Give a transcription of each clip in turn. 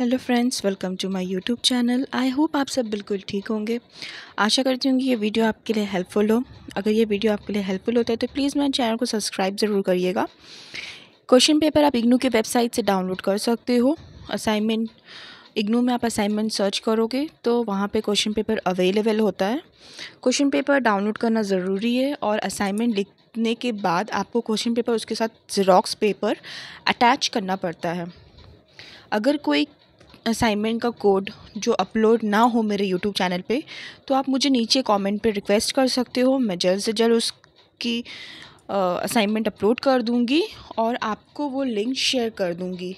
hello friends welcome to my YouTube channel I hope आप सब बिल्कुल ठीक होंगे आशा करती हूँ कि ये वीडियो आपके लिए हेल्पफुल हो अगर ये वीडियो आपके लिए हेल्पफुल होता है तो प्लीज़ मेरे चैनल को सब्सक्राइब ज़रूर करिएगा क्वेश्चन पेपर आप इग्नू के वेबसाइट से डाउनलोड कर सकते हो असाइनमेंट इग्नू में आप असाइनमेंट सर्च करोगे तो वहाँ पर क्वेश्चन पेपर अवेलेबल होता है क्वेश्चन पेपर डाउनलोड करना ज़रूरी है और असाइनमेंट लिखने के बाद आपको क्वेश्चन पेपर उसके साथ जेरोक्स पेपर अटैच करना पड़ता है अगर कोई असाइनमेंट का कोड जो अपलोड ना हो मेरे यूट्यूब चैनल पे तो आप मुझे नीचे कमेंट पे रिक्वेस्ट कर सकते हो मैं जल्द से जल्द उसकी असाइनमेंट अपलोड कर दूँगी और आपको वो लिंक शेयर कर दूँगी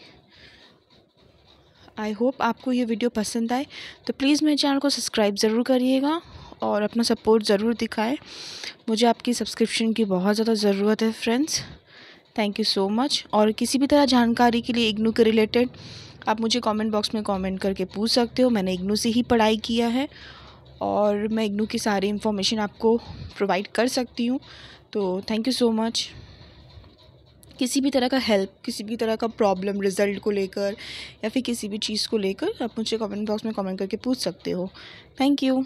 आई होप आपको ये वीडियो पसंद आए तो प्लीज़ मेरे चैनल को सब्सक्राइब ज़रूर करिएगा और अपना सपोर्ट ज़रूर दिखाएं मुझे आपकी सब्सक्रिप्शन की बहुत ज़्यादा ज़रूरत है friends thank you so much और किसी भी तरह जानकारी के लिए इग्नू के रिलेटेड आप मुझे कमेंट बॉक्स में कमेंट करके पूछ सकते हो मैंने इग्नू से ही पढ़ाई किया है और मैं इग्नू की सारी इन्फॉर्मेशन आपको प्रोवाइड कर सकती हूँ तो थैंक यू सो मच किसी भी तरह का हेल्प किसी भी तरह का प्रॉब्लम रिज़ल्ट को लेकर या फिर किसी भी चीज़ को लेकर आप मुझे कमेंट बॉक्स में कमेंट करके पूछ सकते हो थैंक यू